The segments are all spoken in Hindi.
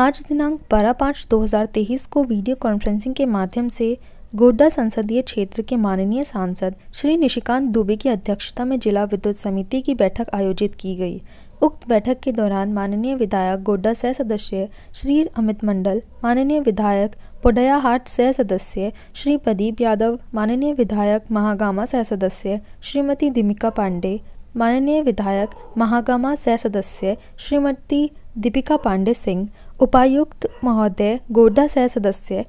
आज दिनांक बारह पाँच दो हज़ार तेईस को वीडियो कॉन्फ्रेंसिंग के माध्यम से गोड्डा संसदीय क्षेत्र के माननीय सांसद श्री निशिकांत दुबे की अध्यक्षता में जिला विद्युत समिति की बैठक आयोजित की गई उक्त बैठक के दौरान माननीय विधायक गोड्डा सह सदस्य श्री अमित मंडल माननीय विधायक पोडयाहाट सह सदस्य श्री प्रदीप यादव माननीय विधायक महागामा सह सदस्य श्रीमती दीपिका पांडे माननीय विधायक महागामा सह सदस्य श्रीमती दीपिका पांडे सिंह उपायुक्त महोदय गोड्डा सह सदस्य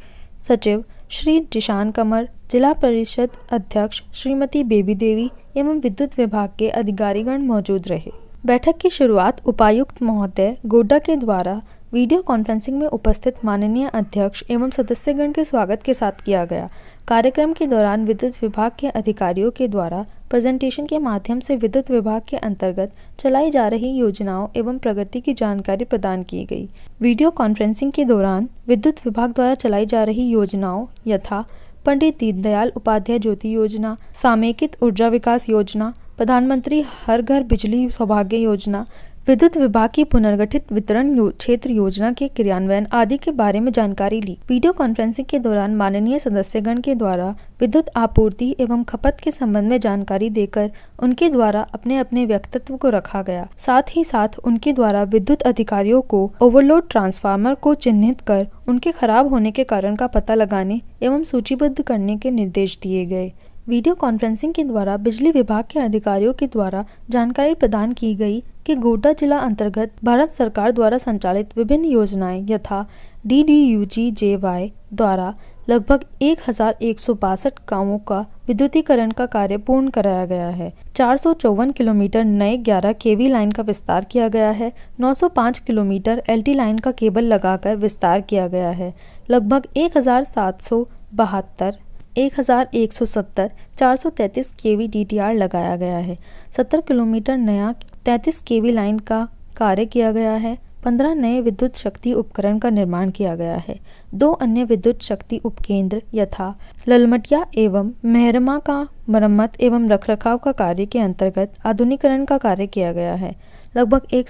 सचिव श्री जिशान कमर जिला परिषद अध्यक्ष श्रीमती बेबी देवी एवं विद्युत विभाग के अधिकारीगण मौजूद रहे बैठक की शुरुआत उपायुक्त महोदय गोड्डा के द्वारा वीडियो कॉन्फ्रेंसिंग में उपस्थित माननीय अध्यक्ष एवं सदस्यगण के स्वागत के साथ किया गया कार्यक्रम के दौरान विद्युत विभाग के अधिकारियों के द्वारा प्रेजेंटेशन के माध्यम से विद्युत विभाग के अंतर्गत चलाई जा रही योजनाओं एवं प्रगति की जानकारी प्रदान की गई वीडियो कॉन्फ्रेंसिंग के दौरान विद्युत विभाग द्वारा चलाई जा रही योजनाओं यथा पंडित दीनदयाल उपाध्याय ज्योति योजना सामेकित ऊर्जा विकास योजना प्रधानमंत्री हर घर बिजली सौभाग्य योजना विद्युत विभाग की पुनर्गठित वितरण यो, क्षेत्र योजना के क्रियान्वयन आदि के बारे में जानकारी ली वीडियो कॉन्फ्रेंसिंग के दौरान माननीय सदस्यगण के द्वारा विद्युत आपूर्ति एवं खपत के संबंध में जानकारी देकर उनके द्वारा अपने अपने व्यक्तित्व को रखा गया साथ ही साथ उनके द्वारा विद्युत अधिकारियों को ओवरलोड ट्रांसफार्मर को चिन्हित कर उनके खराब होने के कारण का पता लगाने एवं सूचीबद्ध करने के निर्देश दिए गए वीडियो कॉन्फ्रेंसिंग के द्वारा बिजली विभाग के अधिकारियों के द्वारा जानकारी प्रदान की गई कि गोड्डा जिला अंतर्गत भारत सरकार द्वारा संचालित विभिन्न योजनाएं यथा D D U G J Y द्वारा लगभग एक हजार एक सौ बासठ गाँवों का विद्युतीकरण का कार्य पूर्ण कराया गया है चार सौ चौवन किलोमीटर नए 11 केवी लाइन का विस्तार किया गया है 905 किलोमीटर एलटी लाइन का केबल लगाकर विस्तार किया गया है लगभग एक हजार सात सौ बहत्तर एक हज़ार एक सौ सत्तर चार सौ तैंतीस के वी डी टी आर लगाया गया है सत्तर किलोमीटर नया तैंतीस के वी लाइन का कार्य किया गया है पंद्रह नए विद्युत शक्ति उपकरण का निर्माण किया गया है दो अन्य विद्युत शक्ति उपकेंद्र यथा ललमटिया एवं मेहरमा का मरम्मत एवं रखरखाव का कार्य के अंतर्गत आधुनिकरण का कार्य किया गया है लगभग एक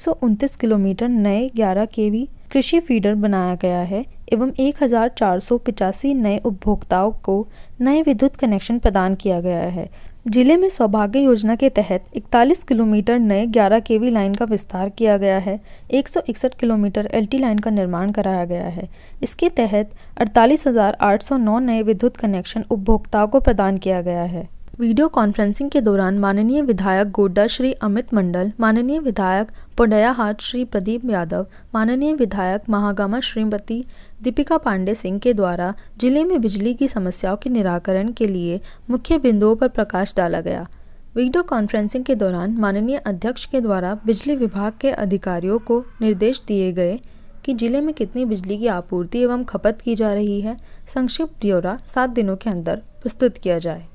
किलोमीटर नए ग्यारह के कृषि फीडर बनाया गया है एवं एक नए उपभोक्ताओं को नए विद्युत कनेक्शन प्रदान किया गया है जिले में सौभाग्य योजना के तहत 41 किलोमीटर नए 11 केवी लाइन का विस्तार किया गया है 161 किलोमीटर एलटी लाइन का निर्माण कराया गया है इसके तहत 48,809 नए विद्युत कनेक्शन उपभोक्ताओं को प्रदान किया गया है वीडियो कॉन्फ्रेंसिंग के दौरान माननीय विधायक गोड्डा श्री अमित मंडल माननीय विधायक पोडयाहाट श्री प्रदीप यादव माननीय विधायक महागामा श्रीमती दीपिका पांडे सिंह के द्वारा जिले में बिजली की समस्याओं के निराकरण के लिए मुख्य बिंदुओं पर प्रकाश डाला गया वीडियो कॉन्फ्रेंसिंग के दौरान माननीय अध्यक्ष के द्वारा बिजली विभाग के अधिकारियों को निर्देश दिए गए कि जिले में कितनी बिजली की आपूर्ति एवं खपत की जा रही है संक्षिप्त ब्यौरा सात दिनों के अंदर प्रस्तुत किया जाए